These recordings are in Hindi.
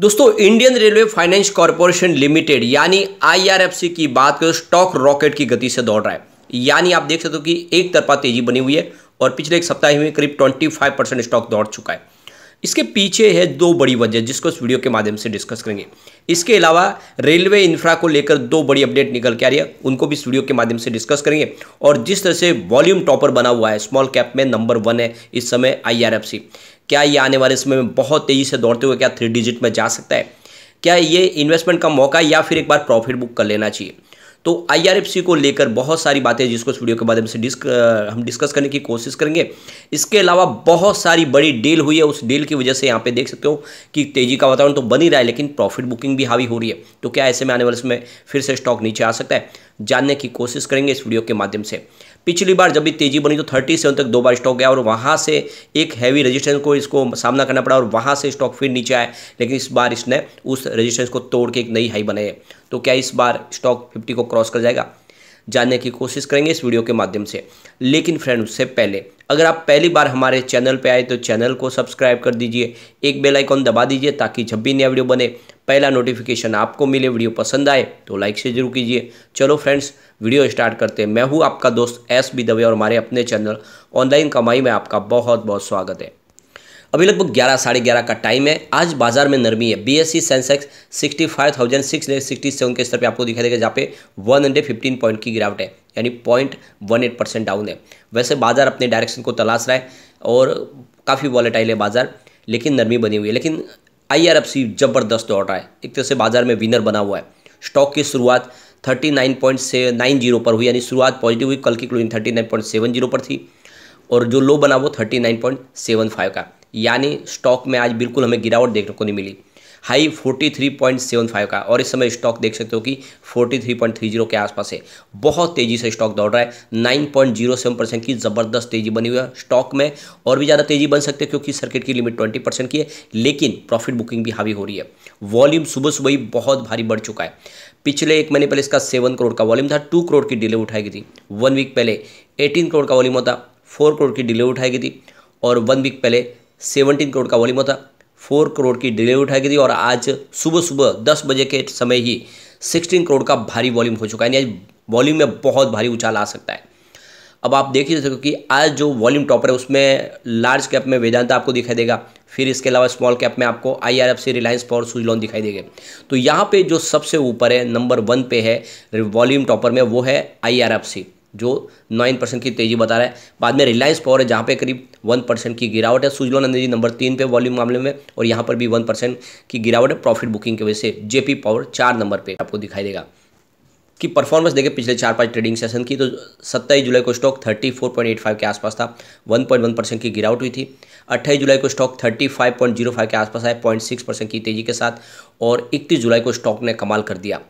दोस्तों Indian railway finance corporation limited यानी आईआरएफसी की बात करो स्टॉक रॉकेट की गति से दौड़ रहा है यानी आप देख सकते हो कि एक तरफा तेजी बनी हुई है और पिछले एक सप्ताह में करीब 25 परसेंट स्टॉक दौड़ चुका है इसके पीछे है दो बड़ी वजह जिसको इस वीडियो के माध्यम से डिस्कस करेंगे इसके अलावा रेलवे इंफ्रा को लेकर दो बड़ी अपडेट निकल के आ रही है उनको भी इस वीडियो के माध्यम से डिस्कस करेंगे और जिस तरह से वॉल्यूम टॉपर बना हुआ है स्मॉल कैप में नंबर वन है इस समय आईआरएफसी क्या ये आने वाले समय में बहुत तेज़ी से दौड़ते हुए क्या थ्री डिजिट में जा सकता है क्या ये इन्वेस्टमेंट का मौका या फिर एक बार प्रॉफिट बुक कर लेना चाहिए तो आई को लेकर बहुत सारी बातें जिसको इस वीडियो के माध्यम से डिस्क हम डिस्कस करने की कोशिश करेंगे इसके अलावा बहुत सारी बड़ी डील हुई है उस डील की वजह से यहाँ पे देख सकते हो कि तेजी का वातावरण तो बन ही रहा है लेकिन प्रॉफिट बुकिंग भी हावी हो रही है तो क्या ऐसे में आने वाले समय फिर से स्टॉक नीचे आ सकता है जानने की कोशिश करेंगे इस वीडियो के माध्यम से पिछली बार जब भी तेजी बनी तो थर्टी सेवन तक दो बार स्टॉक गया और वहाँ से एक हैवी रेजिस्टेंस को इसको सामना करना पड़ा और वहाँ से स्टॉक फिर नीचे आए लेकिन इस बार इसने उस रेजिस्टेंस को तोड़ के एक नई हाई बनाई है तो क्या इस बार स्टॉक फिफ्टी को क्रॉस कर जाएगा जानने की कोशिश करेंगे इस वीडियो के माध्यम से लेकिन फ्रेंड उससे पहले अगर आप पहली बार हमारे चैनल पे आए तो चैनल को सब्सक्राइब कर दीजिए एक बेल आइकॉन दबा दीजिए ताकि जब भी नया वीडियो बने पहला नोटिफिकेशन आपको मिले वीडियो पसंद आए तो लाइक से जरूर कीजिए चलो फ्रेंड्स वीडियो स्टार्ट करते हैं मैं हूँ आपका दोस्त एस बी दवे और हमारे अपने चैनल ऑनलाइन कमाई में आपका बहुत बहुत स्वागत है अभी लगभग ग्यारह साढ़े ग्यारह का टाइम है आज बाजार में नरमी है BSC sensex sixty five thousand six sixty seven के स्तर पे आपको दिखाई देगा जहाँ पे वन हंड्रेड फिफ्टीन पॉइंट की गिरावट है यानी point one eight percent down है वैसे बाज़ार अपने डायरेक्शन को तलाश रहा है और काफ़ी वॉलेटाइल है बाज़ार लेकिन नरमी बनी हुई है लेकिन आई आर ज़बरदस्त दौड़ रहा है एक तरह से बाज़ार में विनर बना हुआ है स्टॉक की शुरुआत थर्टी नाइन पॉइंट से नाइन जीरो पर हुई यानी शुरुआत पॉजिटिव हुई कल की closing thirty nine point seven zero पर थी और जो लो बना वो thirty nine point seven five का यानी स्टॉक में आज बिल्कुल हमें गिरावट देखने को नहीं मिली हाई 43.75 का और इस समय स्टॉक देख सकते हो कि 43.30 के आसपास है बहुत तेज़ी से स्टॉक दौड़ रहा है 9.07 परसेंट की ज़बरदस्त तेज़ी बनी हुई है स्टॉक में और भी ज़्यादा तेज़ी बन सकती है क्योंकि सर्किट की लिमिट 20 परसेंट की है लेकिन प्रॉफिट बुकिंग भी हावी हो रही है वॉल्यूम सुबह सुबह ही बहुत भारी बढ़ चुका है पिछले एक महीने पहले इसका सेवन करोड़ का वॉल्यूम था टू करोड़ की डिले उठाई गई थी वन वीक पहले एटीन करोड़ का वॉल्यूम होता फोर करोड़ की डिले उठाई गई थी और वन वीक पहले सेवनटीन करोड़ का वॉल्यूम होता फोर करोड़ की डिलीवरी उठाई गई थी और आज सुबह सुबह दस बजे के समय ही सिक्सटीन करोड़ का भारी वॉल्यूम हो चुका है यानी आज वॉल्यूम में बहुत भारी उछाल आ सकता है अब आप देख ही सको कि आज जो वॉल्यूम टॉपर है उसमें लार्ज कैप में वेदांत आपको दिखाई देगा फिर इसके अलावा स्मॉल कैप में आपको आईआरएफसी रिलायंस पावर सुजलॉन दिखाई देगा तो यहाँ पे जो सबसे ऊपर है नंबर वन पे है वॉल्यूम टॉपर में वो है आईआरएफसी जो नाइन परसेंट की तेजी बता रहा है बाद में रिलायंस पावर है जहाँ पे करीब वन परसेंट की गिरावट है सुजलोन जी नंबर तीन पे वॉल्यूम मामले में और यहाँ पर भी वन परसेंट की गिरावट है प्रॉफिट बुकिंग की वजह से जेपी पावर चार नंबर पे आपको दिखाई देगा कि परफॉर्मेंस देखें पिछले चार पांच ट्रेडिंग सेशन की तो सत्ताईस जुलाई को स्टॉक थर्टी के आसपास था वन परसेंट की गिरावट हुई थी अट्ठाईस जुलाई को स्टॉक थर्टी के आसपास आए पॉइंट परसेंट की तेजी के साथ और इकतीस जुलाई को स्टॉक ने कमाल कर दिया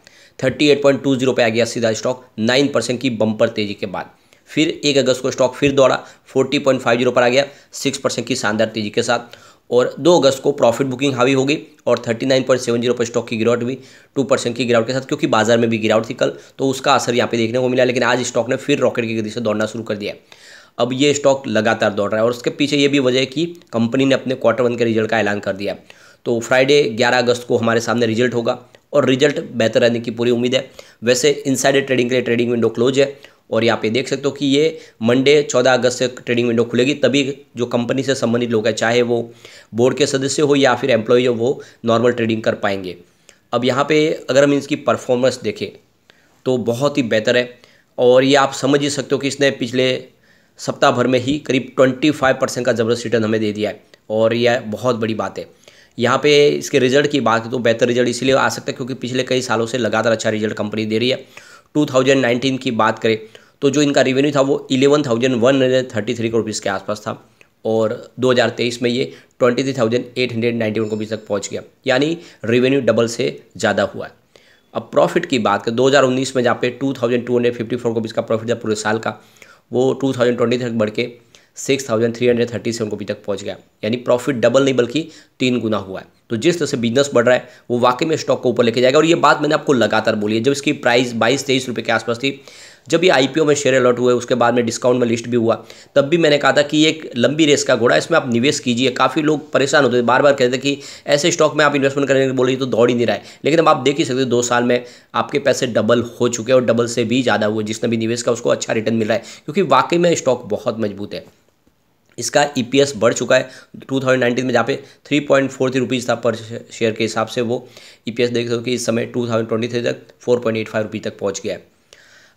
38.20 पे आ गया सीधा स्टॉक 9 परसेंट की बम्पर तेजी के बाद फिर एक अगस्त को स्टॉक फिर दौड़ा 40.50 पर आ गया 6 परसेंट की शानदार तेजी के साथ और 2 अगस्त को प्रॉफिट बुकिंग हावी नाइन पॉइंट और 39.70 पर स्टॉक की गिरावट हुई 2 परसेंट की गिरावट के साथ क्योंकि बाजार में भी गिरावट थी कल तो उसका असर यहाँ पे देखने को मिला लेकिन आज स्टॉक ने फिर रॉकेट की गति से दौड़ना शुरू कर दिया अब ये स्टॉक लगातार दौड़ रहा है और उसके पीछे ये भी वजह है कि कंपनी ने अपने क्वार्टर वन के रिजल्ट का ऐलान कर दिया तो फ्राइडे 11 अगस्त को हमारे सामने रिजल्ट होगा और रिजल्ट बेहतर रहने की पूरी उम्मीद है वैसे इनसाइडर ट्रेडिंग के लिए ट्रेडिंग विंडो क्लोज है और यहाँ पे देख सकते हो कि ये मंडे 14 अगस्त से ट्रेडिंग विंडो खुलेगी तभी जो कंपनी से संबंधित लोग हैं चाहे वो बोर्ड के सदस्य हो या फिर एम्प्लॉय हो वो नॉर्मल ट्रेडिंग कर पाएंगे अब यहाँ पे अगर हम इसकी परफॉर्मेंस देखें तो बहुत ही बेहतर है और ये आप समझ ही सकते हो कि इसने पिछले सप्ताह भर में ही करीब ट्वेंटी फाइव परसेंट का ज़बरदस्त रिटर्न हमें दे दिया है और यह बहुत बड़ी बात है यहाँ पे इसके रिजल्ट की बात तो बेहतर रिजल्ट इसलिए आ सकता है क्योंकि पिछले कई सालों से लगातार अच्छा रिजल्ट कंपनी दे रही है 2019 की बात करें तो जो इनका रेवेन्यू था वो eleven thousand one hundred thirty three crore rupees के आसपास था और 2023 में ये twenty three thousand eight hundred ninety one तक पहुँच गया यानी रेवेन्यू डबल से ज़्यादा हुआ है अब प्रॉफिट की बात करें 2019 में जहाँ पे two thousand two hundred fifty four का प्रॉफिट था पूरे साल का वो टू थाउजेंड ट्वेंटी तक बढ़ के six thousand three hundred thirty seven अभी तक पहुंच गया यानी प्रॉफिट डबल नहीं बल्कि तीन गुना हुआ है तो जिस तरह से बिजनेस बढ़ रहा है वो वाकई में स्टॉक को ऊपर लेके जाएगा और ये बात मैंने आपको लगातार बोली है जब इसकी प्राइस बाईस तेईस रुपये के आसपास थी जब ये आईपीओ में शेयर अलॉट हुए उसके बाद में डिस्काउंट में लिस्ट भी हुआ तब भी मैंने कहा था कि एक लंबी रेस का घोड़ा इसमें आप निवेश कीजिए काफ़ी लोग परेशान होते थे बार बार कहते थे कि ऐसे स्टॉक में आप इन्वेस्टमेंट करने के रही तो दौड़ ही नहीं रहा है लेकिन अब आप देख ही सकते हो दो साल में आपके पैसे डबल हो चुके हैं और डबल से भी ज़्यादा हुए जिसने भी निवेश का उसको अच्छा रिटर्न मिल रहा है क्योंकि वाकई में स्टॉक बहुत मजबूत है इसका ईपीएस e बढ़ चुका है 2019 में जहाँ पे three point four three rupees था पर शेयर के हिसाब से वो ईपीएस e देख सकते हो कि इस समय 2023 तक four point eight five rupee तक पहुँच गया है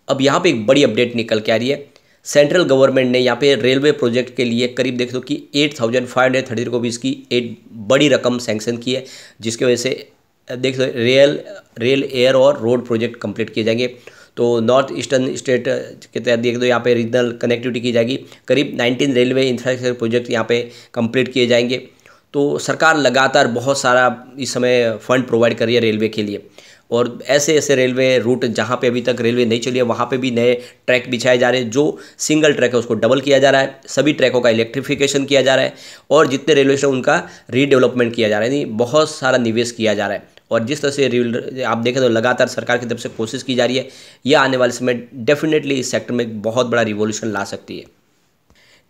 अब यहाँ पे एक बड़ी अपडेट निकल के आ रही है सेंट्रल गवर्नमेंट ने यहाँ पे रेलवे प्रोजेक्ट के लिए करीब देख दो कि eight thousand five hundred thirty rupees की एक बड़ी रकम सैंक्शन की है जिसकी वजह से देख सो रेल रेल एयर और रोड प्रोजेक्ट कंप्लीट किए जाएंगे तो नॉर्थ ईस्टर्न स्टेट के तहत देख दो यहाँ पे रीजनल कनेक्टिविटी की जाएगी करीब 19 रेलवे इंफ्रास्ट्रक्चर प्रोजेक्ट यहाँ पे कंप्लीट किए जाएंगे तो सरकार लगातार बहुत सारा इस समय फंड प्रोवाइड कर रही है रेलवे के लिए और ऐसे ऐसे रेलवे रूट जहाँ पे अभी तक रेलवे नहीं चली है वहाँ पे भी नए ट्रैक बिछाए जा रहे हैं जो सिंगल ट्रैक है उसको डबल किया जा रहा है सभी ट्रैकों का इलेक्ट्रिफिकेशन किया जा रहा है और जितने रेलवे स्टेशन उनका रीडेवलपमेंट किया जा रहा है यानी बहुत सारा निवेश किया जा रहा है और जिस तरह से आप देखें तो लगातार सरकार की तरफ से कोशिश की जा रही है यह आने वाले समय डेफिनेटली इस सेक्टर में बहुत बड़ा रिवोल्यूशन ला सकती है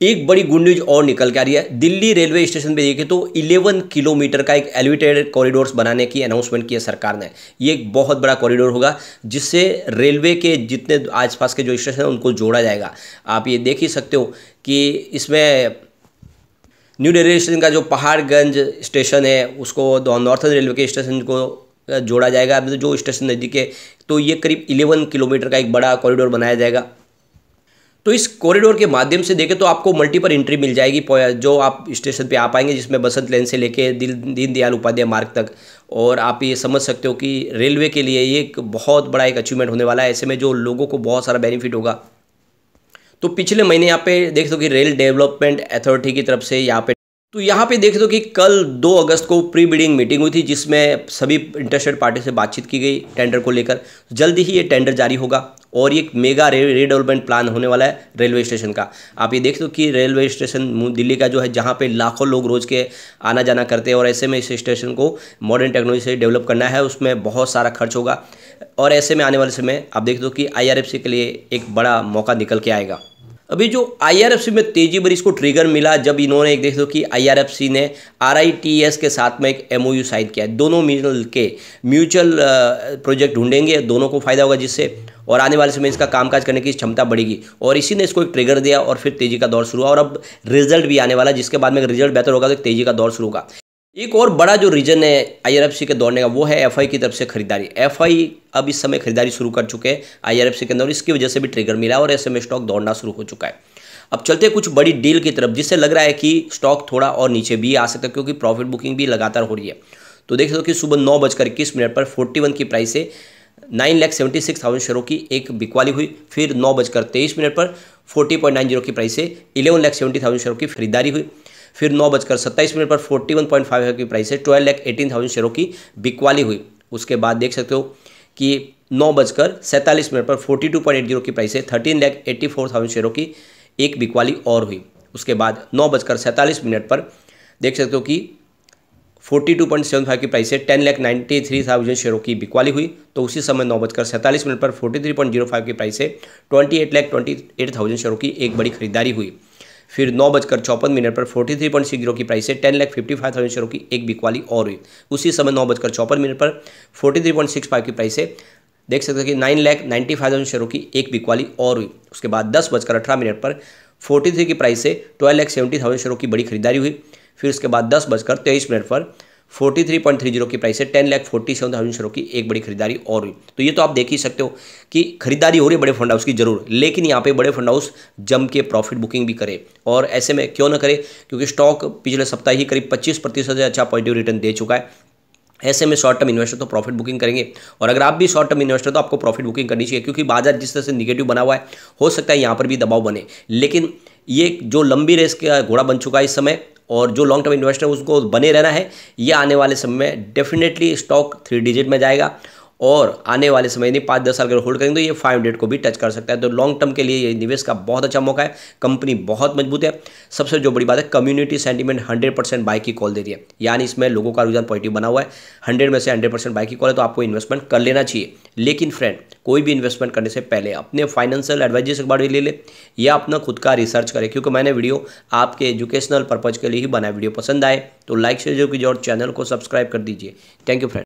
एक बड़ी गुड न्यूज और निकल के आ रही है दिल्ली रेलवे स्टेशन पे देखिए तो 11 किलोमीटर का एक एलिवेटेड कॉरिडोर्स बनाने की अनाउंसमेंट किया सरकार ने ये एक बहुत बड़ा कॉरिडोर होगा जिससे रेलवे के जितने आसपास के जो स्टेशन हैं उनको जोड़ा जाएगा आप ये देख ही सकते हो कि इसमें न्यू डेली स्टेशन का जो पहाड़गंज स्टेशन है उसको नॉर्थन रेलवे के स्टेशन को जोड़ा जाएगा मतलब जो स्टेशन नज़दीक है तो ये करीब 11 किलोमीटर का एक बड़ा कॉरिडोर बनाया जाएगा तो इस कॉरिडोर के माध्यम से देखें तो आपको मल्टीपल एंट्री मिल जाएगी जो आप स्टेशन पे आ पाएंगे जिसमें बसंत लेन से लेके दिल दीनदयाल उपाध्याय मार्ग तक और आप ये समझ सकते हो कि रेलवे के लिए ये एक बहुत बड़ा एक अचीवमेंट होने वाला है ऐसे में जो लोगों को बहुत सारा बेनिफिट होगा तो पिछले महीने यहाँ पे देख सको कि रेल डेवलपमेंट अथॉरिटी की तरफ से यहाँ पे तो यहाँ पे देख दो कि कल 2 अगस्त को प्री बिडिंग मीटिंग हुई थी जिसमें सभी इंटरेस्टेड पार्टी से बातचीत की गई टेंडर को लेकर जल्दी ही ये टेंडर जारी होगा और ये मेगा रे रिडेवलपमेंट प्लान होने वाला है रेलवे स्टेशन का आप ये देख दो कि रेलवे स्टेशन दिल्ली का जो है जहाँ पे लाखों लोग रोज़ के आना जाना करते हैं और ऐसे में इस स्टेशन को मॉडर्न टेक्नोलॉजी से डेवलप करना है उसमें बहुत सारा खर्च होगा और ऐसे में आने वाले समय आप देख दो कि आई के लिए एक बड़ा मौका निकल के आएगा अभी जो आईआरएफसी में तेजी भरी इसको ट्रिगर मिला जब इन्होंने एक देख दो कि आईआरएफसी ने आरआईटीएस के साथ में एक एमओयू साइन किया है दोनों मिल के म्यूचुअल प्रोजेक्ट ढूंढेंगे दोनों को फायदा होगा जिससे और आने वाले समय इसका कामकाज करने की क्षमता बढ़ेगी और इसी ने इसको एक ट्रिगर दिया और फिर तेजी का दौर शुरू हुआ और अब रिजल्ट भी आने वाला जिसके बाद में रिजल्ट बेहतर होगा तो तेजी का दौर शुरू होगा एक और बड़ा जो रीज़न है आईआरएफसी के दौड़ने का वो है एफआई की तरफ से खरीदारी एफआई अब इस समय खरीदारी शुरू कर चुके हैं आईआरएफसी के अंदर इसकी वजह से भी ट्रिगर मिला और ऐसे में स्टॉक दौड़ना शुरू हो चुका है अब चलते कुछ बड़ी डील की तरफ जिससे लग रहा है कि स्टॉक थोड़ा और नीचे भी आ सकता है क्योंकि प्रॉफिट बुकिंग भी लगातार हो रही है तो देख सकते हो कि सुबह नौ बजकर इक्कीस मिनट पर फोर्टी वन की प्राइस से nine lakh seventy six thousand शेयरों की एक बिकवाली हुई फिर नौ बजकर तेईस मिनट पर फोर्टी पॉइंट नाइन जीरो की प्राइस से इलेवन लैख सेवेंटी थाउजेंड शेयरों की खरीदारी हुई फिर नौ बजकर सत्ताईस मिनट पर फोर्टी वन पॉइंट फाइव की प्राइस है ट्वेल्व लैख एटीन थाउजेंड शेयरों की बिकवाली हुई उसके बाद देख सकते हो कि नौ बजकर सैंतालीस मिनट पर forty two point eight zero की प्राइस है thirteen lakh eighty four thousand शेयरों की एक बिकवाली और हुई उसके बाद नौ बजकर सैंतालीस मिनट पर देख सकते हो कि forty two point seven five की प्राइस है ten lakh ninety three thousand शेयरों की बिकवाली हुई तो उसी समय नौ बजकर सैंतालीस मिनट पर forty three point zero five की प्राइस है twenty eight lakh twenty eight thousand शेयरों की एक बड़ी खरीदारी हुई फिर नौ बजकर चौपन मिनट पर forty three point six zero की प्राइस से ten lakh fifty five thousand शेयरों की एक बिकवाली और हुई उसी समय नौ बजकर चौपन मिनट पर forty three point six five की प्राइस से देख सकते हैं कि nine lakh ninety five thousand शेयरों की एक बिकवाली और हुई उसके बाद दस बजकर अठारह मिनट पर फोर्टी थ्री की प्राइस से ट्वेल्व लाख सेवेंटी थाउजेंड शेयरों की बड़ी खरीदारी हुई फिर उसके बाद दस बजकर तेईस मिनट पर forty three point three zero की प्राइस है ten lakh forty seven thousand शेयरों की एक बड़ी खरीदारी और हुई तो ये तो आप देख ही सकते हो कि खरीदारी हो रही है बड़े फंड हाउस की जरूर लेकिन यहाँ पे बड़े फंड हाउस जम के प्रॉफिट बुकिंग भी करे और ऐसे में क्यों ना करे क्योंकि स्टॉक पिछले सप्ताह ही करीब पच्चीस प्रतिशत से अच्छा पॉजिटिव रिटर्न दे चुका है ऐसे में शॉर्ट टर्म इन्वेस्टर तो प्रॉफिट बुकिंग करेंगे और अगर आप भी शॉर्ट टर्म इन्वेस्टर तो आपको प्रॉफिट बुकिंग करनी चाहिए क्योंकि बाजार जिस तरह से निगेटिव बना हुआ है हो सकता है यहाँ पर भी दबाव बने लेकिन ये जो लंबी रेस का घोड़ा बन चुका है इस समय और जो लॉन्ग टर्म इन्वेस्टर उसको बने रहना है ये आने वाले समय में डेफिनेटली स्टॉक थ्री डिजिट में जाएगा और आने वाले समय यदि पाँच दस साल अगर होल्ड करेंगे तो ये फाइव हंड्रेड को भी टच कर सकता है तो लॉन्ग टर्म के लिए ये निवेश का बहुत अच्छा मौका है कंपनी बहुत मजबूत है सबसे जो बड़ी बात है कम्युनिटी सेंटीमेंट हंड्रेड परसेंट बाइक की कॉल दे रही है यानी इसमें लोगों का रुझान पॉजिटिव बना हुआ है हंड्रेड में से हंड्रेड परसेंट बाइक की कॉल है तो आपको इन्वेस्टमेंट कर लेना चाहिए लेकिन फ्रेंड कोई भी इन्वेस्टमेंट करने से पहले अपने फाइनेंशियल एडवाइजर से बार ले ले या अपना खुद का रिसर्च करें क्योंकि मैंने वीडियो आपके एजुकेशनल पर्पज़ के लिए ही बनाया वीडियो पसंद आए तो लाइक शेयर जो कीजिए और चैनल को सब्सक्राइब कर दीजिए थैंक यू फ्रेंड